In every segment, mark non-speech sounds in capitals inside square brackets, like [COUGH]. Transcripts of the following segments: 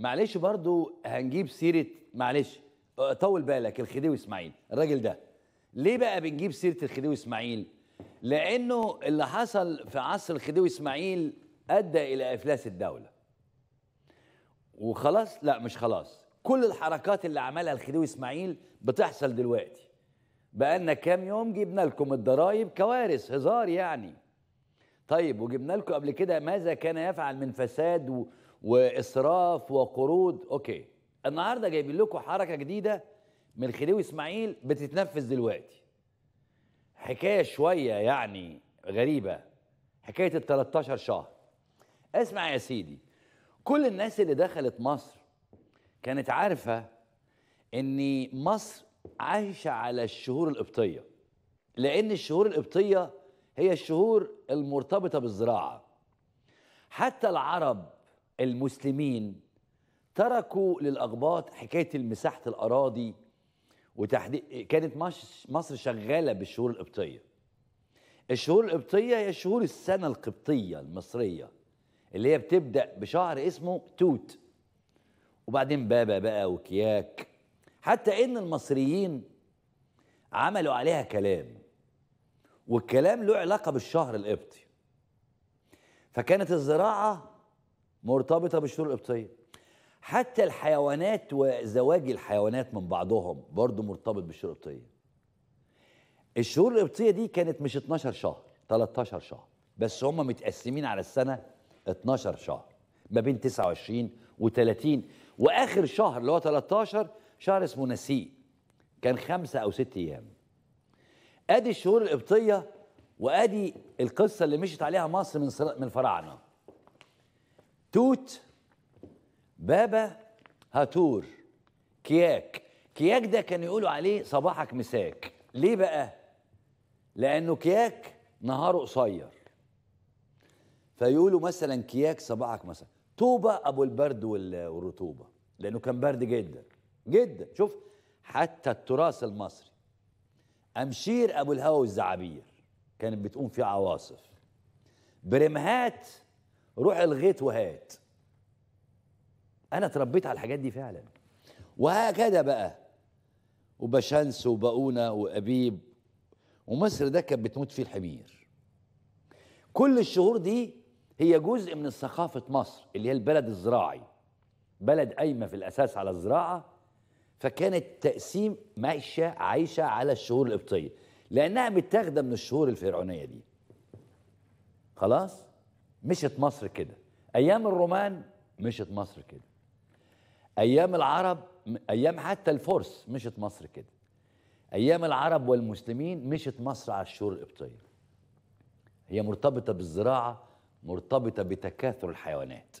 معلش برضو هنجيب سيره معلش طول بالك الخديوي اسماعيل الراجل ده ليه بقى بنجيب سيره الخديوي اسماعيل لانه اللي حصل في عصر الخديوي اسماعيل ادى الى افلاس الدوله وخلاص لا مش خلاص كل الحركات اللي عملها الخديوي اسماعيل بتحصل دلوقتي بقالنا كام يوم جبنا لكم الضرايب كوارث هزار يعني طيب وجبنا لكم قبل كده ماذا كان يفعل من فساد واسراف وقروض اوكي النهارده جايبين لكم حركه جديده من خديوي اسماعيل بتتنفذ دلوقتي حكايه شويه يعني غريبه حكايه ال 13 شهر اسمع يا سيدي كل الناس اللي دخلت مصر كانت عارفه ان مصر عايشه على الشهور القبطيه لان الشهور القبطيه هي الشهور المرتبطه بالزراعه حتى العرب المسلمين تركوا للاقباط حكايه مساحه الاراضي وتحديد كانت مصر شغاله بالشهور القبطيه الشهور القبطيه هي شهور السنه القبطيه المصريه اللي هي بتبدا بشهر اسمه توت وبعدين بابا بقى وكياك حتى ان المصريين عملوا عليها كلام والكلام له علاقه بالشهر القبطي فكانت الزراعه مرتبطة بالشهور القبطية حتى الحيوانات وزواج الحيوانات من بعضهم برضه مرتبط بالشهور القبطية الشهور القبطية دي كانت مش 12 شهر 13 شهر بس هم متقسمين على السنة 12 شهر ما بين 29 و30 واخر شهر اللي هو 13 شهر اسمه نسيء كان خمسة او ست ايام ادي الشهور القبطية وادي القصة اللي مشيت عليها مصر من من فراعنة توت بابا هاتور كياك كياك ده كان يقولوا عليه صباحك مساك ليه بقى لانه كياك نهاره قصير فيقولوا مثلا كياك صباحك مثلا طوبة ابو البرد والرطوبه لانه كان برد جدا جدا شوف حتى التراث المصري امشير ابو الهوى والزعابير كانت بتقوم فيه عواصف برمهات روح الغيط وهات انا اتربيت على الحاجات دي فعلا وهكذا بقى وبشنس وبقونا وابيب ومصر ده كانت بتموت فيه الحمير كل الشهور دي هي جزء من ثقافه مصر اللي هي البلد الزراعي بلد قايمه في الاساس على الزراعه فكانت تقسيم ماشيه عايشه على الشهور القبطيه لانها متاخده من الشهور الفرعونيه دي خلاص مشت مصر كده ايام الرومان مشت مصر كده ايام العرب ايام حتى الفرس مشت مصر كده ايام العرب والمسلمين مشت مصر على الشور القبطيه هي مرتبطه بالزراعه مرتبطه بتكاثر الحيوانات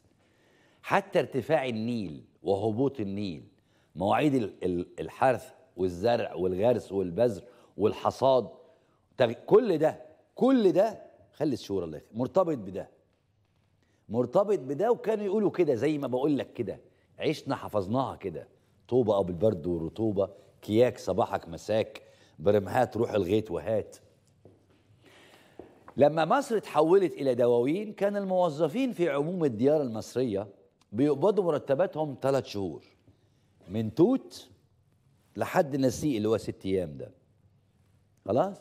حتى ارتفاع النيل وهبوط النيل مواعيد الحرث والزرع والغرس والبذر والحصاد كل ده كل ده خلي الشورى الله مرتبط بده مرتبط بده وكانوا يقولوا كده زي ما بقول لك كده عشنا حفظناها كده طوبة أو بالبرد والرطوبة كياك صباحك مساك برمهات روح الغيت وهات لما مصر تحولت إلى دواوين كان الموظفين في عموم الديار المصرية بيقبضوا مرتباتهم ثلاث شهور من توت لحد نسيء اللي هو ست أيام ده خلاص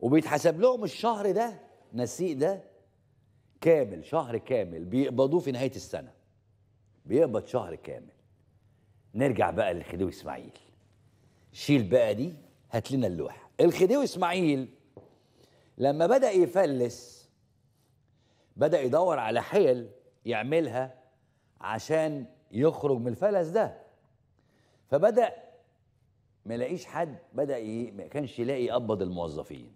وبيتحسب لهم الشهر ده نسيق ده كامل شهر كامل بيقبضوه في نهايه السنه بيقبض شهر كامل نرجع بقى للخديوي اسماعيل شيل بقى دي هات لنا اللوحه الخديوي اسماعيل لما بدا يفلس بدا يدور على حيل يعملها عشان يخرج من الفلس ده فبدا ما لاقيش حد بدا ي... ما كانش يلاقي يقبض الموظفين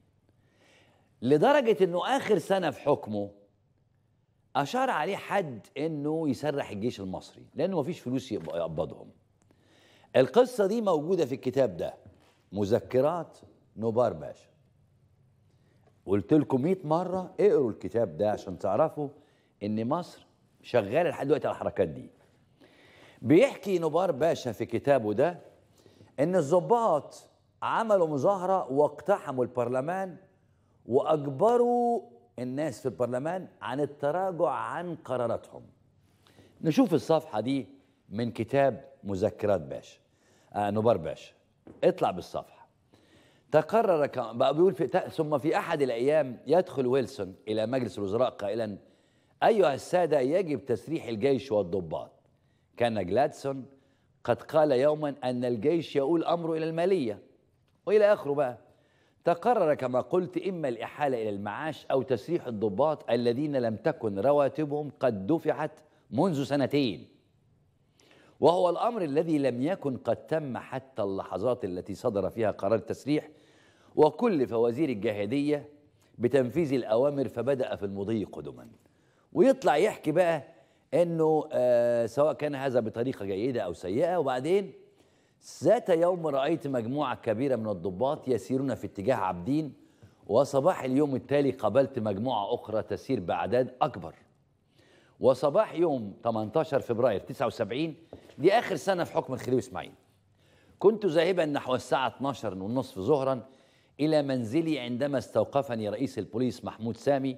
لدرجه انه اخر سنه في حكمه اشار عليه حد انه يسرح الجيش المصري لانه مفيش فلوس يقبضهم القصه دي موجوده في الكتاب ده مذكرات نوبار باشا قلت لكم 100 مره اقروا الكتاب ده عشان تعرفوا ان مصر شغاله لحد دلوقتي على الحركات دي بيحكي نوبار باشا في كتابه ده ان الظباط عملوا مظاهره واقتحموا البرلمان واجبروا الناس في البرلمان عن التراجع عن قراراتهم نشوف الصفحة دي من كتاب مذكرات باشا آه نبار باشا اطلع بالصفحة تقرر بقى بيقول في ثم في أحد الأيام يدخل ويلسون إلى مجلس الوزراء قائلا أيها السادة يجب تسريح الجيش والضباط كان جلادسون قد قال يوما أن الجيش يؤول أمره إلى المالية وإلى آخره بقى تقرر كما قلت إما الإحالة إلى المعاش أو تسريح الضباط الذين لم تكن رواتبهم قد دفعت منذ سنتين وهو الأمر الذي لم يكن قد تم حتى اللحظات التي صدر فيها قرار التسريح وكلف وزير الجاهدية بتنفيذ الأوامر فبدأ في المضي قدما ويطلع يحكي بقى أنه آه سواء كان هذا بطريقة جيدة أو سيئة وبعدين ذات يوم رأيت مجموعة كبيرة من الضباط يسيرون في اتجاه عابدين وصباح اليوم التالي قابلت مجموعة أخرى تسير بأعداد أكبر وصباح يوم 18 فبراير 79 دي آخر سنة في حكم الخديوي إسماعيل كنت ذاهبا نحو الساعة 12 والنصف ظهرا إلى منزلي عندما استوقفني رئيس البوليس محمود سامي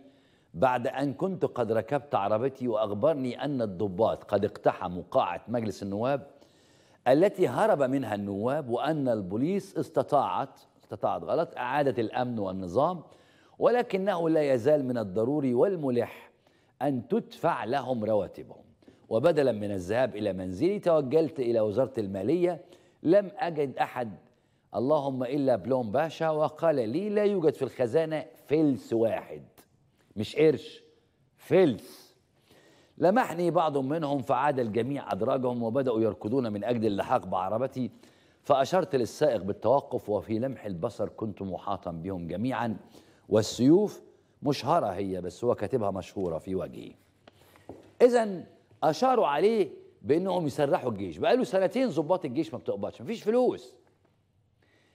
بعد أن كنت قد ركبت عربتي وأخبرني أن الضباط قد اقتحموا قاعة مجلس النواب التي هرب منها النواب وأن البوليس استطاعت استطاعت غلط إعادة الأمن والنظام ولكنه لا يزال من الضروري والملح أن تدفع لهم رواتبهم وبدلا من الذهاب إلى منزلي توجلت إلى وزارة المالية لم أجد أحد اللهم إلا بلوم باشا وقال لي لا يوجد في الخزانة فلس واحد مش قرش فلس لمحني بعض منهم فعاد الجميع أدراجهم وبدأوا يركضون من أجل اللحاق بعربتي فأشرت للسائق بالتوقف وفي لمح البصر كنت محاطا بهم جميعا والسيوف مشهرة هي بس هو كاتبها مشهورة في وجهي إذا أشاروا عليه بأنهم يسرحوا الجيش بقالوا سنتين ظباط الجيش ما بتقبضش مفيش فلوس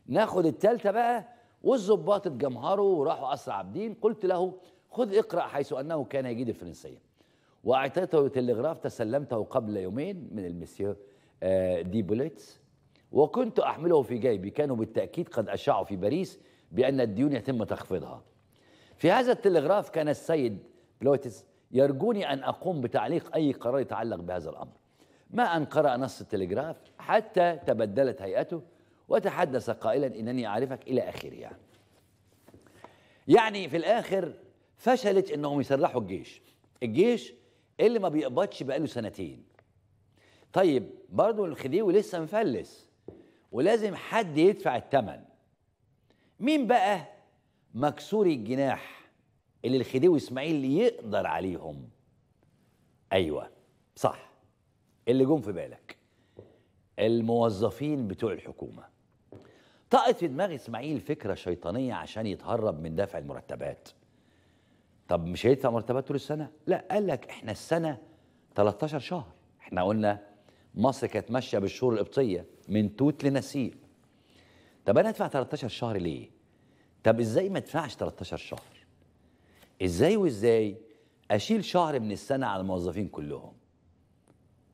ناخد التالتة بقى والظباط اتجمهروا وراحوا قصر عابدين قلت له خذ اقرأ حيث أنه كان يجيد الفرنسية واعطيته تلغراف تسلمته قبل يومين من المسيو آه، دي بوليتس وكنت احمله في جيبي كانوا بالتاكيد قد اشاعوا في باريس بان الديون يتم تخفيضها في هذا التلغراف كان السيد بلوتس يرجوني ان اقوم بتعليق اي قرار يتعلق بهذا الامر ما ان قرا نص التلغراف حتى تبدلت هيئته وتحدث قائلا انني اعرفك الى اخره يعني يعني في الاخر فشلت انهم يسرحوا الجيش الجيش اللي ما بيقبضش بقاله سنتين طيب برضه الخديوي لسه مفلس ولازم حد يدفع الثمن مين بقى مكسوري الجناح اللي الخديوي اسماعيل يقدر عليهم ايوه صح اللي جم في بالك الموظفين بتوع الحكومه طقت في دماغ اسماعيل فكره شيطانيه عشان يتهرب من دفع المرتبات طب مش هيدفع مرتبات طول السنه لا قال لك احنا السنه 13 شهر احنا قلنا مصر كانت ماشيه بالشهور القبطيه من توت لنسيج طب انا ادفع 13 شهر ليه طب ازاي ما ادفعش 13 شهر ازاي وازاي اشيل شهر من السنه على الموظفين كلهم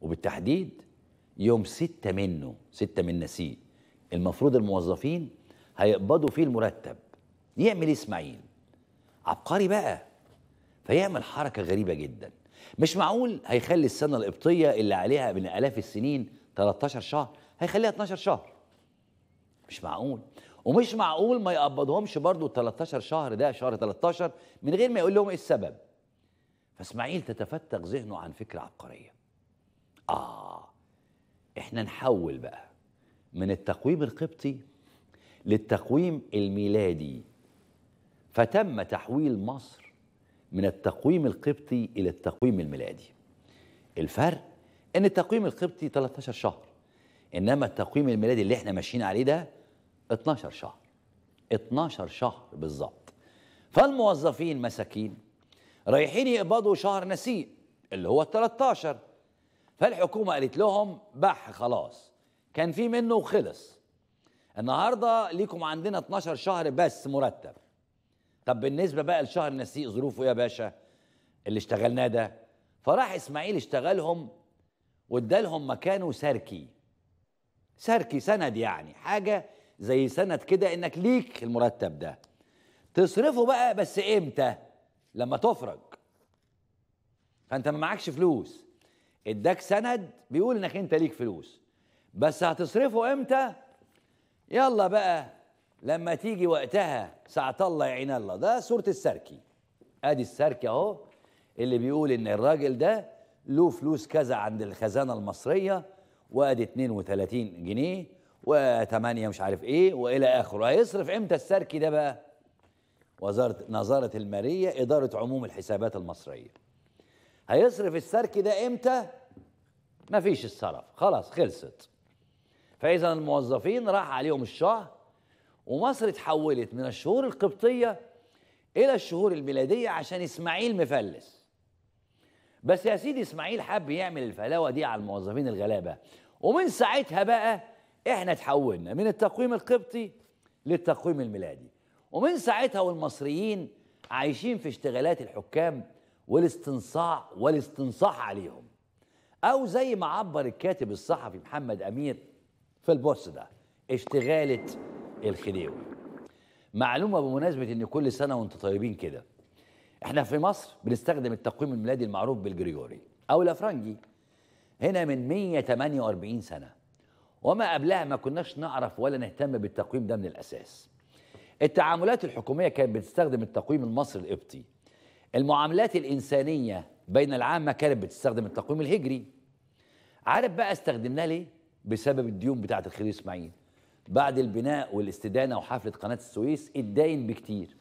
وبالتحديد يوم 6 منه 6 من نسيج المفروض الموظفين هيقبضوا فيه المرتب يعمل ايه اسماعيل عبقري بقى فيعمل حركة غريبة جدا مش معقول هيخلي السنة القبطية اللي عليها من آلاف السنين 13 شهر هيخليها 12 شهر مش معقول ومش معقول ما يقبضهمش برضو 13 شهر ده شهر 13 من غير ما يقول لهم ايه السبب فاسماعيل تتفتق ذهنه عن فكرة عبقرية آه احنا نحول بقى من التقويم القبطي للتقويم الميلادي فتم تحويل مصر من التقويم القبطي إلى التقويم الميلادي الفرق ان التقويم القبطي 13 شهر انما التقويم الميلادي اللي احنا ماشيين عليه ده 12 شهر 12 شهر بالظبط فالموظفين مساكين رايحين يقبضوا شهر نسيء اللي هو 13 فالحكومه قالت لهم بح خلاص كان في منه وخلص النهارده ليكم عندنا 12 شهر بس مرتب طب بالنسبه بقى لشهر نسيق ظروفه إيه يا باشا اللي اشتغلناه ده فراح اسماعيل اشتغلهم وادالهم مكانه سركي سركي سند يعني حاجه زي سند كده انك ليك المرتب ده تصرفه بقى بس امتى لما تفرج فانت ما معكش فلوس اداك سند بيقول انك انت ليك فلوس بس هتصرفه امتى يلا بقى لما تيجي وقتها ساعة الله يعين الله ده سورة السركي ادي السركي اهو اللي بيقول ان الراجل ده له فلوس كذا عند الخزانة المصرية وادي 32 جنيه و8 مش عارف ايه والى اخره هيصرف امتى السركي ده بقى وزارة نظارة المالية إدارة عموم الحسابات المصرية هيصرف السركي ده امتى مفيش الصرف خلاص خلصت فإذا الموظفين راح عليهم الشهر ومصر اتحولت من الشهور القبطية إلى الشهور الميلادية عشان إسماعيل مفلس بس يا سيدي إسماعيل حب يعمل الفلاوة دي على الموظفين الغلابة ومن ساعتها بقى إحنا اتحولنا من التقويم القبطي للتقويم الميلادي ومن ساعتها والمصريين عايشين في اشتغالات الحكام والاستنصاع والاستنصاح عليهم أو زي ما عبر الكاتب الصحفي محمد أمير في البوست ده اشتغالة الخديوي معلومة بمناسبة ان كل سنة وانتم طيبين كده احنا في مصر بنستخدم التقويم الميلادي المعروف بالجريجوري او الافرنجي هنا من 148 سنة وما قبلها ما كناش نعرف ولا نهتم بالتقويم ده من الاساس التعاملات الحكومية كانت بتستخدم التقويم المصري القبطي المعاملات الإنسانية بين العامة كانت بتستخدم التقويم الهجري عارف بقى استخدمناه ليه؟ بسبب الديون بتاعت الخديوي إسماعيل بعد البناء والاستدانه وحفله قناه السويس اتداين بكتير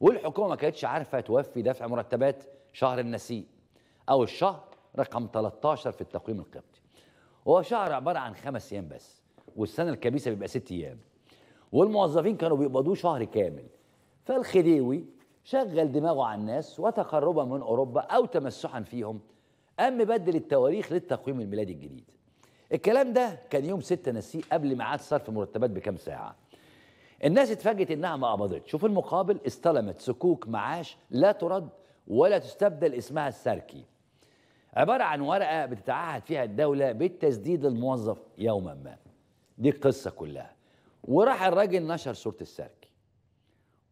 والحكومه ما كانتش عارفه توفي دفع مرتبات شهر النسيء او الشهر رقم 13 في التقويم القبطي هو شهر عباره عن خمس ايام بس والسنه الكبيسه بيبقى ست ايام والموظفين كانوا بيقبضوه شهر كامل فالخديوي شغل دماغه على الناس وتقربا من اوروبا او تمسحا فيهم قام بدل التواريخ للتقويم الميلادي الجديد الكلام ده كان يوم 6 نسيه قبل ميعاد صرف مرتبات بكام ساعه الناس اتفاجئت انها ما قبضتش وفي المقابل استلمت سكوك معاش لا ترد ولا تستبدل اسمها السركي عباره عن ورقه بتتعهد فيها الدوله بالتسديد للموظف يوما ما دي القصه كلها وراح الراجل نشر صوره السركي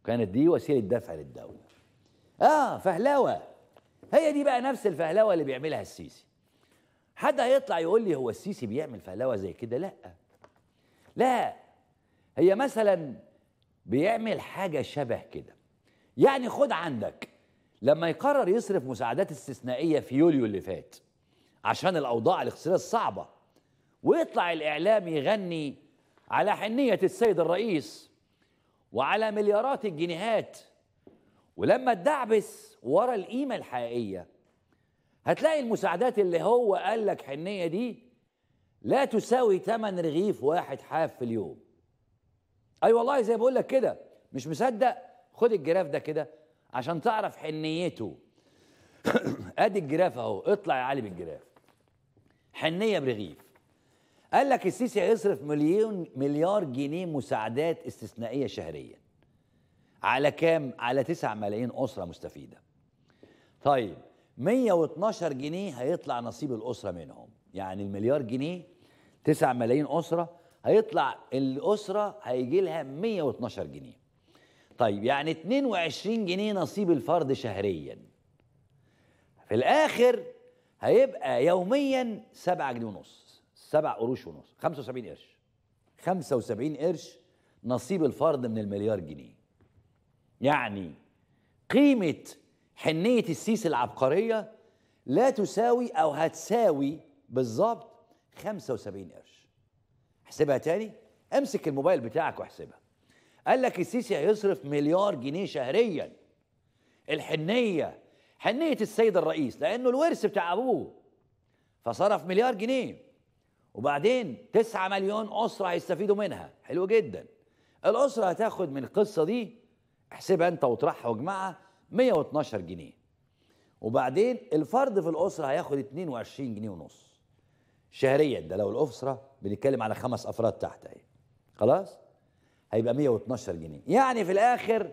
وكانت دي وسيله دفع للدوله اه فهلوه هي دي بقى نفس الفهلوه اللي بيعملها السيسي حد هيطلع يقول لي هو السيسي بيعمل فهلوه زي كده لا لا هي مثلا بيعمل حاجه شبه كده يعني خد عندك لما يقرر يصرف مساعدات استثنائيه في يوليو اللي فات عشان الاوضاع الاقتصاديه الصعبه ويطلع الاعلام يغني على حنيه السيد الرئيس وعلى مليارات الجنيهات ولما تدعبس ورا القيمه الحقيقيه هتلاقي المساعدات اللي هو قال لك حنيه دي لا تساوي ثمن رغيف واحد حاف في اليوم اي أيوة والله زي بقول لك كده مش مصدق خد الجراف ده كده عشان تعرف حنيته [COUGHS] ادي الجراف اهو اطلع يا علي بالجراف حنيه برغيف قال لك السيسي هيصرف مليون مليار جنيه مساعدات استثنائيه شهريا على كام على 9 ملايين اسره مستفيده طيب 112 جنيه هيطلع نصيب الاسره منهم يعني المليار جنيه 9 ملايين اسره هيطلع الاسره هيجي لها 112 جنيه طيب يعني 22 جنيه نصيب الفرد شهريا في الاخر هيبقى يوميا 7 جنيه ونص 7 قروش ونص 75 قرش 75 قرش نصيب الفرد من المليار جنيه يعني قيمه حنية السيسي العبقرية لا تساوي أو هتساوي بالظبط 75 قرش احسبها تاني امسك الموبايل بتاعك واحسبها قال لك السيسي هيصرف مليار جنيه شهريا الحنية حنية السيد الرئيس لأنه الورث بتاع أبوه فصرف مليار جنيه وبعدين 9 مليون أسرة هيستفيدوا منها حلو جدا الأسرة هتاخد من القصة دي احسبها أنت واطرحها واجمعها 112 جنيه وبعدين الفرد في الاسره هياخد 22 جنيه ونص شهريا ده لو الاسره بنتكلم على خمس افراد تحت اهي خلاص هيبقى 112 جنيه يعني في الاخر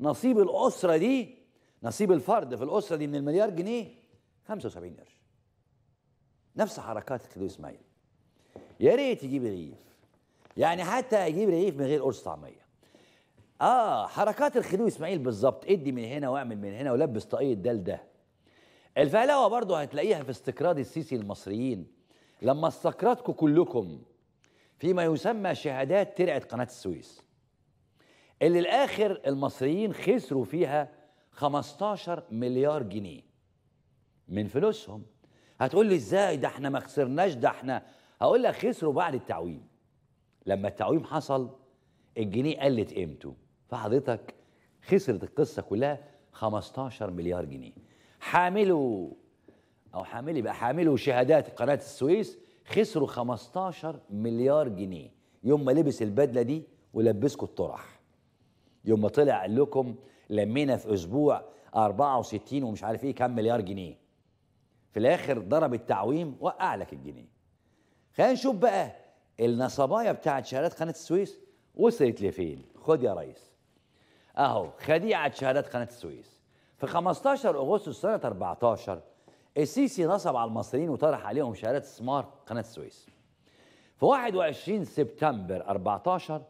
نصيب الاسره دي نصيب الفرد في الاسره دي من المليار جنيه 75 قرش نفس حركات خديوي اسماعيل يا ريت يجيب رغيف يعني حتى يجيب رغيف من غير قرص طعميه اه حركات الخديوي اسماعيل بالظبط ادي من هنا واعمل من هنا ولبس طاقيه ده لده الفهلوه برضه هتلاقيها في استقراض السيسي المصريين لما استقرضكم كلكم فيما يسمى شهادات ترعه قناه السويس اللي الاخر المصريين خسروا فيها 15 مليار جنيه من فلوسهم هتقول لي ازاي ده احنا ما خسرناش ده احنا هقول لك خسروا بعد التعويم لما التعويم حصل الجنيه قلت قيمته فحضرتك خسرت القصه كلها 15 مليار جنيه حامله او حاملي بقى حامله شهادات قناه السويس خسروا 15 مليار جنيه يوم ما لبس البدله دي ولبسكوا الطرح يوم ما طلع قال لكم لمينا في اسبوع 64 ومش عارف ايه كام مليار جنيه في الاخر ضرب التعويم وقع لك الجنيه خلينا نشوف بقى النصبايه بتاعت شهادات قناه السويس وصلت لفين خد يا ريس اهو خديعه شهادات قناه السويس في 15 اغسطس سنه 14 السيسي نصب على المصريين وطرح عليهم شهادات استثمار قناه السويس في 21 سبتمبر 14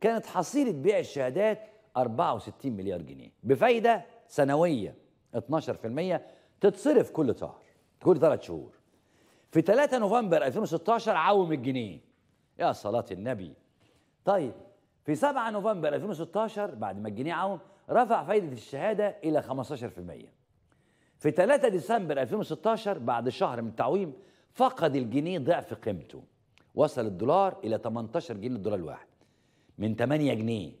كانت حصيله بيع الشهادات 64 مليار جنيه بفايده سنويه 12% تتصرف كل شهر كل ثلاث شهور في 3 نوفمبر 2016 عوم الجنيه يا صلاه النبي طيب في 7 نوفمبر 2016 بعد ما الجنيه عون رفع فايدة الشهادة إلى 15% في 3 ديسمبر 2016 بعد شهر من التعويم فقد الجنيه ضعف قيمته وصل الدولار إلى 18 جنيه للدولار الواحد من 8 جنيه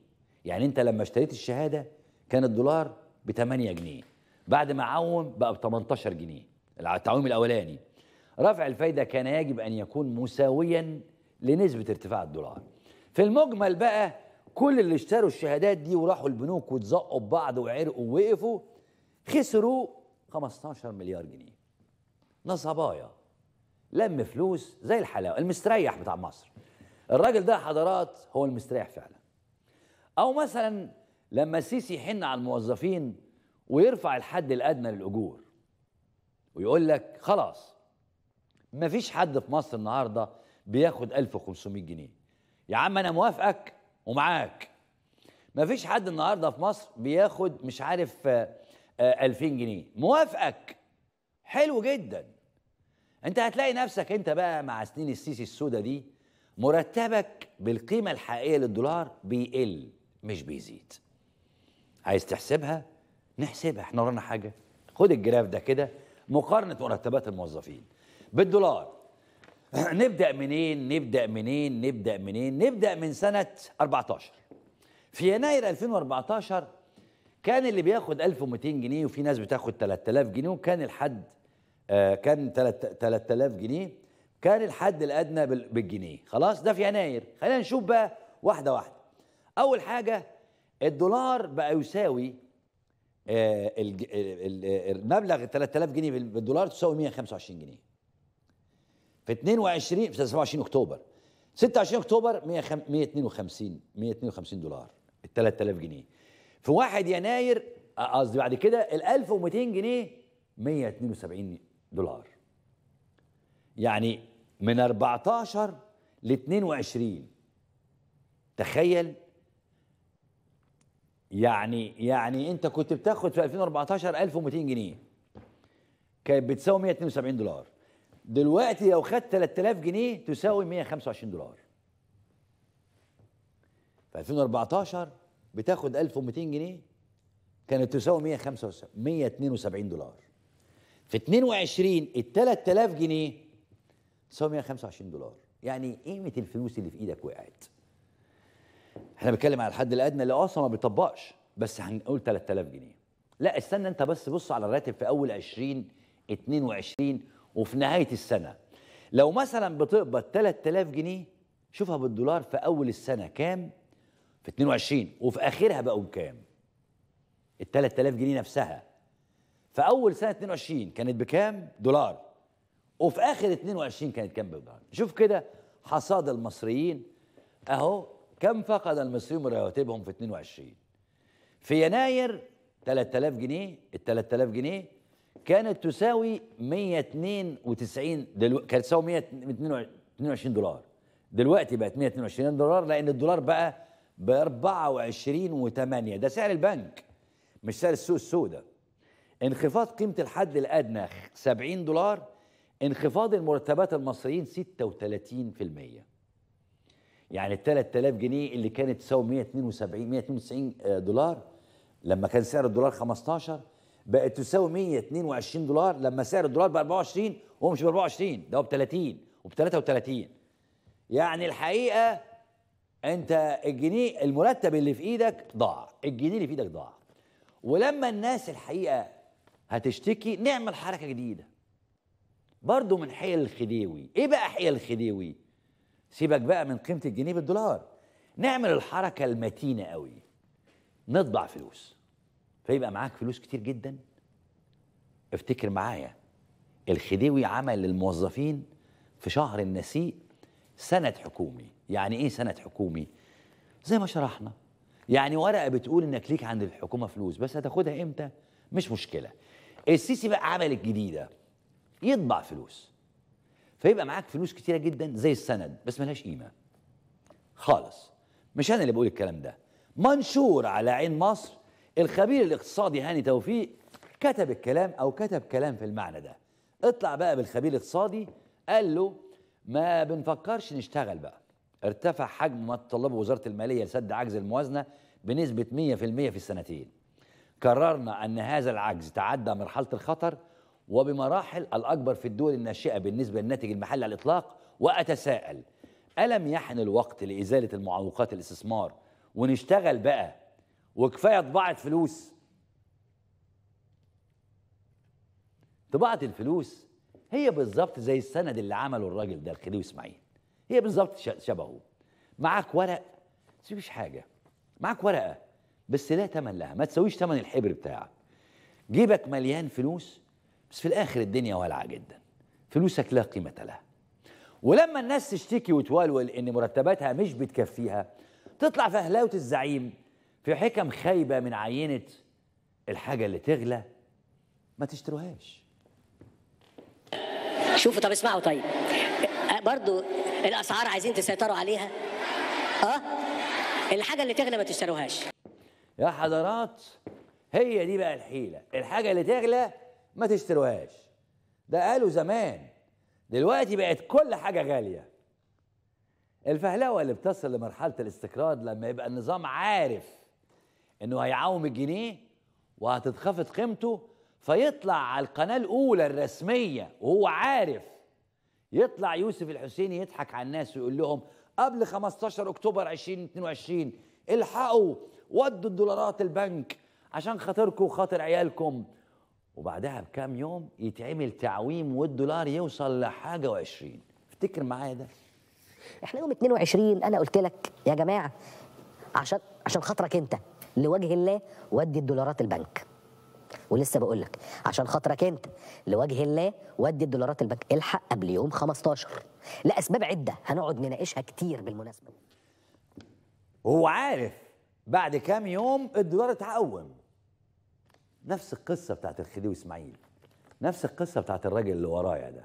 يعني أنت لما اشتريت الشهادة كان الدولار ب 8 جنيه بعد ما عوم بقى ب 18 جنيه التعويم الأولاني رفع الفايدة كان يجب أن يكون مساويا لنسبة ارتفاع الدولار في المجمل بقى كل اللي اشتروا الشهادات دي وراحوا البنوك وتزقوا ببعض وعرقوا ووقفوا خسروا 15 مليار جنيه نصبايا لم فلوس زي الحلاوه المستريح بتاع مصر الراجل ده حضرات هو المستريح فعلا او مثلا لما السيسي يحن على الموظفين ويرفع الحد الادنى للاجور ويقول لك خلاص مفيش حد في مصر النهارده بياخد 1500 جنيه يا عم انا موافقك ومعاك مفيش حد النهارده في مصر بياخد مش عارف 2000 آه، آه، جنيه موافقك حلو جدا انت هتلاقي نفسك انت بقى مع سنين السيسي السودا دي مرتبك بالقيمة الحقيقية للدولار بيقل مش بيزيد عايز تحسبها نحسبها احنا ورانا حاجة خد الجراف ده كده مقارنة مرتبات الموظفين بالدولار [LAUGHS] نبدا منين نبدا منين نبدا منين نبدا من سنه 14 في يناير 2014 كان اللي بياخد 1200 جنيه وفي ناس بتاخد 3000 جنيه وكان الحد آه، كان 3000 جنيه كان الحد الادنى بالجنيه خلاص ده في يناير خلينا نشوف بقى واحده واحده اول حاجه الدولار بقى يساوي آه، المبلغ 3000 جنيه بالدولار تساوي 125 جنيه في 22 في 27 اكتوبر 26 اكتوبر 152 152 دولار ال 3000 جنيه في 1 يناير آه، قصدي بعد كده ال 1200 جنيه 172 دولار يعني من 14 ل 22 تخيل يعني يعني انت كنت بتاخد في 2014 1200 جنيه كانت بتساوي 172 دولار دلوقتي لو خدت 3000 جنيه تساوي 125 دولار في 2014 بتاخد 1200 جنيه كانت تساوي 175 172 دولار في 22 ال 3000 جنيه تساوي 125 دولار يعني قيمه الفلوس اللي في ايدك وقعت احنا بنتكلم على الحد الادنى اللي اصلا ما بيطبقش بس هنقول 3000 جنيه لا استنى انت بس بص على الراتب في اول 20 22 وفي نهايه السنه لو مثلا بتقبض 3000 جنيه شوفها بالدولار في اول السنه كام في 22 وفي اخرها بقوا بكام ال 3000 جنيه نفسها في اول سنه 22 كانت بكام دولار وفي اخر 22 كانت كام بالدولار شوف كده حصاد المصريين اهو كم فقد المصريون من رواتبهم في 22 في يناير 3000 جنيه ال 3000 جنيه كانت تساوي 192 دلو... كانت تساوي 122 دولار دلوقتي بقت 122 دولار لان الدولار بقى ب 24 و8 ده سعر البنك مش سعر السوق السوداء انخفاض قيمه الحد الادنى 70 دولار انخفاض المرتبات المصريين 36% يعني ال 3000 جنيه اللي كانت تساوي 172 192 دولار لما كان سعر الدولار 15 بقت تساوي 122 دولار لما سعر الدولار ب 24 هو مش ب 24 ده هو ب 30 وب 33 يعني الحقيقه انت الجنيه المرتب اللي في ايدك ضاع الجنيه اللي في ايدك ضاع ولما الناس الحقيقه هتشتكي نعمل حركه جديده برضه من حيل الخديوي ايه بقى حيل الخديوي سيبك بقى من قيمه الجنيه بالدولار نعمل الحركه المتينه قوي نطبع فلوس فيبقى معاك فلوس كتير جدا افتكر معايا الخديوي عمل للموظفين في شهر النسيء سند حكومي يعني ايه سند حكومي زي ما شرحنا يعني ورقه بتقول انك ليك عند الحكومه فلوس بس هتاخدها امتى مش مشكله السيسي بقى عمل الجديده يطبع فلوس فيبقى معاك فلوس كتيره جدا زي السند بس ملهاش قيمه خالص مش انا اللي بقول الكلام ده منشور على عين مصر الخبير الاقتصادي هاني توفيق كتب الكلام او كتب كلام في المعنى ده اطلع بقى بالخبير الاقتصادي قال له ما بنفكرش نشتغل بقى ارتفع حجم ما تطلبه وزاره الماليه لسد عجز الموازنه بنسبه 100% في السنتين قررنا ان هذا العجز تعدى مرحله الخطر وبمراحل الاكبر في الدول الناشئه بالنسبه للناتج المحلي على الاطلاق واتساءل الم يحن الوقت لازاله المعوقات الاستثمار ونشتغل بقى وكفايه طباعه فلوس طباعه الفلوس هي بالظبط زي السند اللي عمله الراجل ده الخديوي اسماعيل هي بالظبط شبهه معاك ورق تسيبش حاجه معاك ورقه بس لا تمن لها ما تسويش تمن الحبر بتاعك جيبك مليان فلوس بس في الاخر الدنيا والعه جدا فلوسك لا قيمه لها ولما الناس تشتكي وتولول ان مرتباتها مش بتكفيها تطلع في الزعيم في حكم خايبه من عينه الحاجه اللي تغلى ما تشتروهاش شوفوا طب اسمعوا طيب برضو الاسعار عايزين تسيطروا عليها اه الحاجه اللي تغلى ما تشتروهاش يا حضرات هي دي بقى الحيله الحاجه اللي تغلى ما تشتروهاش ده قالوا زمان دلوقتي بقت كل حاجه غاليه الفهلوه اللي بتصل لمرحله الاستقرار لما يبقى النظام عارف انه هيعوم الجنيه وهتتخفض قيمته فيطلع على القناه الاولى الرسميه وهو عارف يطلع يوسف الحسيني يضحك على الناس ويقول لهم قبل 15 اكتوبر 2022 الحقوا ودوا الدولارات البنك عشان خاطركم وخاطر عيالكم وبعدها بكام يوم يتعمل تعويم والدولار يوصل لحاجه و20 افتكر معايا ده احنا يوم 22 انا قلت لك يا جماعه عشان عشان خاطرك انت لوجه الله ودي الدولارات البنك ولسه بقول لك عشان خاطرك انت لوجه الله ودي الدولارات البنك الحق قبل يوم 15 لاسباب عده هنقعد نناقشها كتير بالمناسبه هو عارف بعد كام يوم الدولار اتعقم نفس القصه بتاعت الخديوي اسماعيل نفس القصه بتاعت الراجل اللي ورايا ده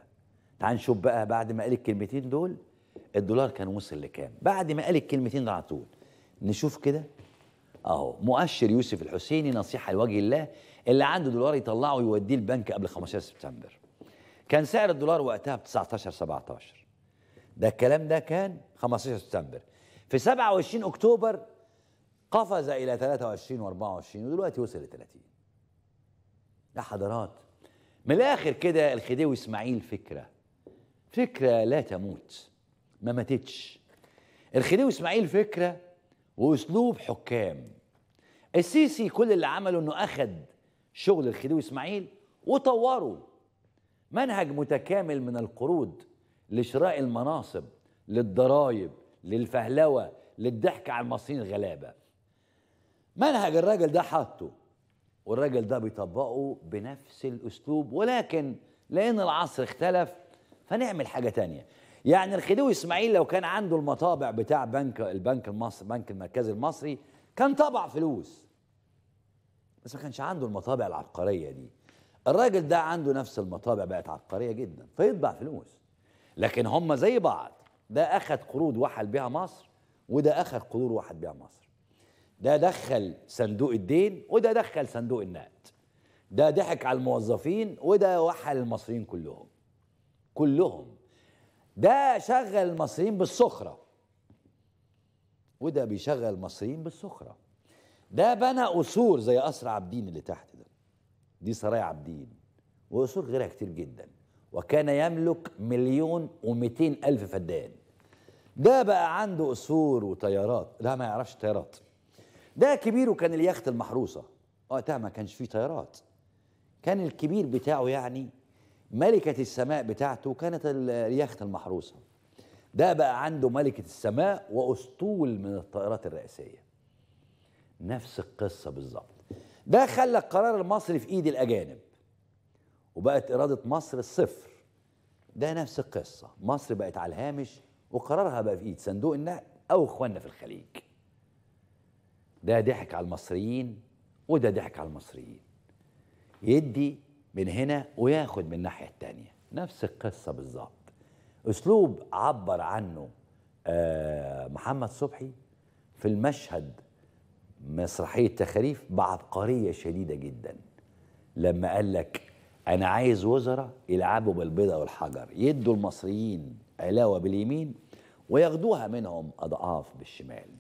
تعال نشوف بقى بعد ما قال الكلمتين دول الدولار كان وصل لكام بعد ما قال الكلمتين دول على طول نشوف كده اهو مؤشر يوسف الحسيني نصيحه لوجه الله اللي عنده دولار يطلعه ويوديه البنك قبل 15 سبتمبر كان سعر الدولار وقتها ب 19 17 ده الكلام ده كان 15 سبتمبر في 27 اكتوبر قفز الى 23 و24 ودلوقتي وصل ل 30 يا حضرات من الاخر كده الخديوي اسماعيل فكره فكره لا تموت ما ماتتش الخديوي اسماعيل فكره واسلوب حكام السيسي كل اللي عمله انه اخذ شغل الخديوي اسماعيل وطوره منهج متكامل من القروض لشراء المناصب للضرايب للفهلوه للضحك على المصريين الغلابه منهج الراجل ده حاطه والراجل ده بيطبقه بنفس الاسلوب ولكن لان العصر اختلف فنعمل حاجه تانية يعني الخديوي اسماعيل لو كان عنده المطابع بتاع بنك البنك المصري بنك المركزي المصري كان طبع فلوس بس ما كانش عنده المطابع العبقريه دي الراجل ده عنده نفس المطابع بقت عبقريه جدا فيطبع فلوس لكن هم زي بعض ده اخذ قروض وحل بيها مصر وده اخذ قروض وحل بيها مصر ده دخل صندوق الدين وده دخل صندوق النقد ده ضحك على الموظفين وده وحل المصريين كلهم كلهم ده شغل المصريين بالسخرة وده بيشغل المصريين بالسخرة ده بنى قصور زي قصر عابدين اللي تحت ده دي سرايا عابدين وقصور غيرها كتير جدا وكان يملك مليون و ألف فدان ده بقى عنده قصور وطيارات لا ما يعرفش طيارات ده كبيره كان اليخت المحروسة وقتها ما كانش فيه طيارات كان الكبير بتاعه يعني ملكة السماء بتاعته كانت اليخت المحروسة ده بقى عنده ملكة السماء وأسطول من الطائرات الرئاسية نفس القصة بالظبط ده خلى القرار المصري في ايد الاجانب وبقت اراده مصر الصفر ده نفس القصه مصر بقت على الهامش وقرارها بقى في ايد صندوق النقد او اخواننا في الخليج ده ضحك على المصريين وده ضحك على المصريين يدي من هنا وياخد من الناحية التانية نفس القصة بالظبط أسلوب عبر عنه آه، محمد صبحي في المشهد مسرحية تخاريف بعبقرية شديدة جدا لما قال لك أنا عايز وزراء يلعبوا بالبيضة والحجر يدوا المصريين علاوة باليمين وياخدوها منهم أضعاف بالشمال